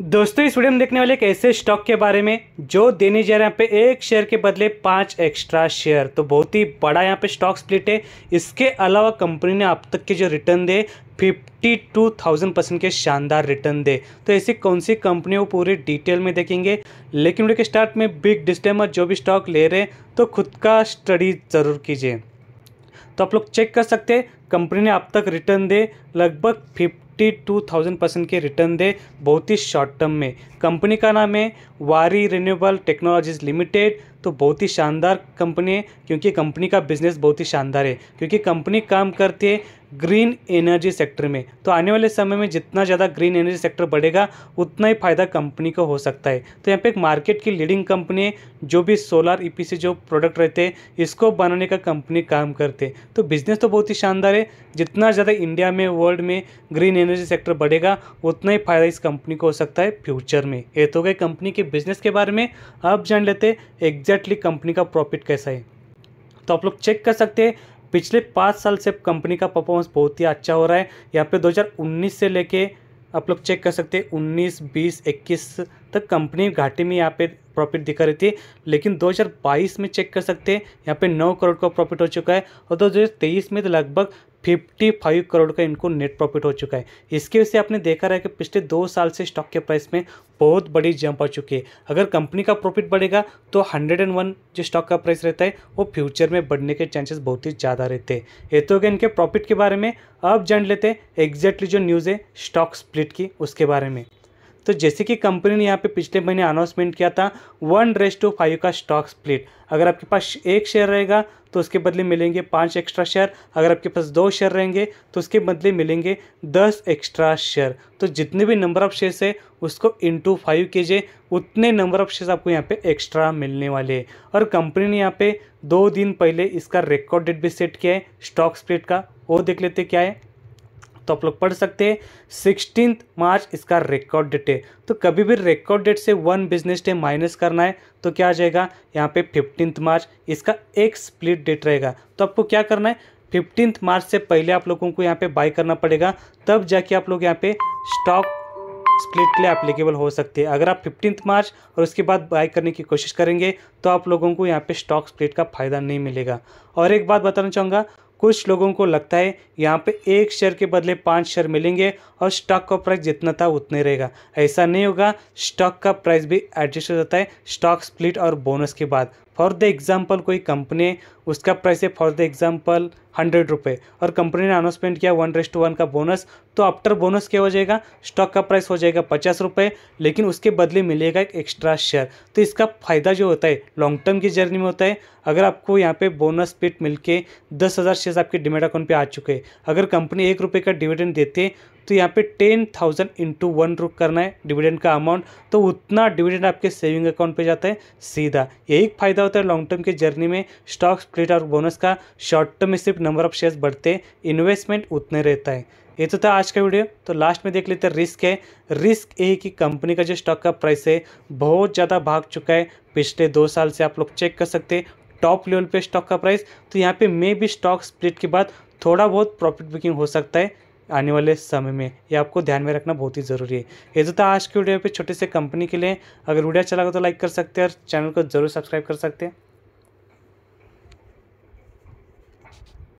दोस्तों इस वीडियो में देखने वाले एक ऐसे स्टॉक के बारे में जो देने जा रहे हैं यहाँ पे एक शेयर के बदले पांच एक्स्ट्रा शेयर तो बहुत ही बड़ा यहाँ पे स्टॉक स्प्लिट है इसके अलावा कंपनी ने अब तक के जो रिटर्न दे फिफ्टी टू थाउजेंड परसेंट के शानदार रिटर्न दे तो ऐसी कौन सी कंपनी वो पूरी डिटेल में देखेंगे लेकिन वीडियो के स्टार्ट में बिग डिस्टेमर जो भी स्टॉक ले रहे हैं तो खुद का स्टडी ज़रूर कीजिए तो आप लोग चेक कर सकते हैं कंपनी ने अब तक रिटर्न दे लगभग फिफ्टी टू थाउजेंड परसेंट के रिटर्न दे बहुत ही शॉर्ट टर्म में कंपनी का नाम है वारी रिन्यूएबल टेक्नोलॉजीज लिमिटेड तो बहुत ही शानदार कंपनी है क्योंकि कंपनी का बिजनेस बहुत ही शानदार है क्योंकि कंपनी काम करती है ग्रीन एनर्जी सेक्टर में तो आने वाले समय में जितना ज़्यादा ग्रीन एनर्जी सेक्टर बढ़ेगा उतना ही फ़ायदा कंपनी को हो सकता है तो यहाँ पे एक मार्केट की लीडिंग कंपनी है जो भी सोलर ईपीसी जो प्रोडक्ट रहते हैं इसको बनाने का कंपनी काम करते हैं तो बिज़नेस तो बहुत ही शानदार है जितना ज़्यादा इंडिया में वर्ल्ड में ग्रीन एनर्जी सेक्टर बढ़ेगा उतना ही फ़ायदा इस कंपनी को हो सकता है फ्यूचर में ये तो गए कंपनी के बिजनेस के बारे में आप जान लेते एग्जैक्ट एग्जैक्टली कंपनी का प्रॉफिट कैसा है तो आप लोग चेक कर सकते हैं पिछले पाँच साल से कंपनी का परफॉर्मेंस बहुत ही अच्छा हो रहा है यहाँ पे 2019 से लेके आप लोग चेक कर सकते हैं 19, 20, 21 तो कंपनी घाटे में यहाँ पे प्रॉफिट दिखा रही थी लेकिन 2022 में चेक कर सकते हैं यहाँ पे 9 करोड़ का प्रॉफिट हो चुका है और दो में तो लगभग 55 करोड़ का इनको नेट प्रॉफिट हो चुका है इसकी वजह से आपने देखा रहा है कि पिछले दो साल से स्टॉक के प्राइस में बहुत बड़ी जंप आ चुकी है अगर कंपनी का प्रॉफिट बढ़ेगा तो 101 जो स्टॉक का प्राइस रहता है वो फ्यूचर में बढ़ने के चांसेस बहुत ही ज़्यादा रहते हैं ये तो क्या इनके प्रॉफिट के बारे में अब जान लेते हैं एग्जैक्टली जो न्यूज़ है स्टॉक स्प्लिट की उसके बारे में तो जैसे कि कंपनी ने यहाँ पे पिछले महीने अनाउंसमेंट किया था वन रेस टू फाइव का स्टॉक स्प्लिट अगर आपके पास एक शेयर रहेगा तो उसके बदले मिलेंगे पाँच एक्स्ट्रा शेयर अगर आपके पास दो शेयर रहेंगे तो उसके बदले मिलेंगे दस एक्स्ट्रा शेयर तो जितने भी नंबर ऑफ शेयर्स है उसको इंटू फाइव कीजिए उतने नंबर ऑफ शेयर्स आपको यहाँ पे एक्स्ट्रा मिलने वाले हैं और कंपनी ने यहाँ पे दो दिन पहले इसका रिकॉर्ड डेट भी सेट किया है स्टॉक स्प्लिट का वो देख लेते क्या है तो आप लोग पढ़ सकते हैं सिक्सटीन मार्च इसका रिकॉर्ड डेट है तो कभी भी रिकॉर्ड डेट से वन बिजनेस डे माइनस करना है तो क्या आ जाएगा यहाँ पे फिफ्टीन मार्च इसका एक स्प्लिट डेट रहेगा तो आपको क्या करना है फिफ्टीन मार्च से पहले आप लोगों को यहाँ पे बाय करना पड़ेगा तब जाके आप लोग यहाँ पे स्टॉक स्प्लिट के लिए अप्लीकेबल हो सकते हैं अगर आप फिफ्टीन मार्च और उसके बाद बाय करने की कोशिश करेंगे तो आप लोगों को यहाँ पे स्टॉक स्प्लिट का फ़ायदा नहीं मिलेगा और एक बात बताना चाहूँगा कुछ लोगों को लगता है यहाँ पे एक शेयर के बदले पाँच शेयर मिलेंगे और स्टॉक का प्राइस जितना था उतने रहेगा ऐसा नहीं होगा स्टॉक का प्राइस भी एडजस्ट हो जाता है स्टॉक स्प्लिट और बोनस के बाद फॉर द एग्जाम्पल कोई कंपनी है उसका प्राइस है फॉर द एग्जाम्पल हंड्रेड रुपये और कंपनी ने अनाउंसमेंट किया वन रेस्ट वन का बोनस तो आफ्टर बोनस क्या हो जाएगा स्टॉक का प्राइस हो जाएगा पचास रुपये लेकिन उसके बदले मिलेगा एक एक्स्ट्रा शेयर तो इसका फ़ायदा जो होता है लॉन्ग टर्म की जर्नी में होता है अगर आपको यहाँ पे बोनस पेट मिलके दस हज़ार शेयर्स आपके डिमेट अकाउंट पे आ चुके हैं अगर कंपनी एक रुपये का डिविडेंड देते तो यहाँ पे टेन थाउजेंड इंटू वन रुक करना है डिविडेंड का अमाउंट तो उतना डिविडेंड आपके सेविंग अकाउंट पे जाता है सीधा यही फायदा होता है लॉन्ग टर्म के जर्नी में स्टॉक स्प्लिट और बोनस का शॉर्ट टर्म में सिर्फ नंबर ऑफ शेयर्स बढ़ते हैं इन्वेस्टमेंट उतने रहता है ये तो था आज का वीडियो तो लास्ट में देख लेते हैं रिस्क है रिस्क ये कि कंपनी का जो स्टॉक का प्राइस है बहुत ज़्यादा भाग चुका है पिछले दो साल से आप लोग चेक कर सकते हैं टॉप लेवल पे स्टॉक का प्राइस तो यहाँ पे मे भी स्टॉक स्प्लिट के बाद थोड़ा बहुत प्रॉफिट बुकिंग हो सकता है आने वाले समय में ये आपको ध्यान में रखना बहुत ही ज़रूरी है ये जो तो था आज के वीडियो पे छोटे से कंपनी के लिए अगर वीडियो अच्छा लगा तो लाइक कर सकते हैं और चैनल को जरूर सब्सक्राइब कर सकते हैं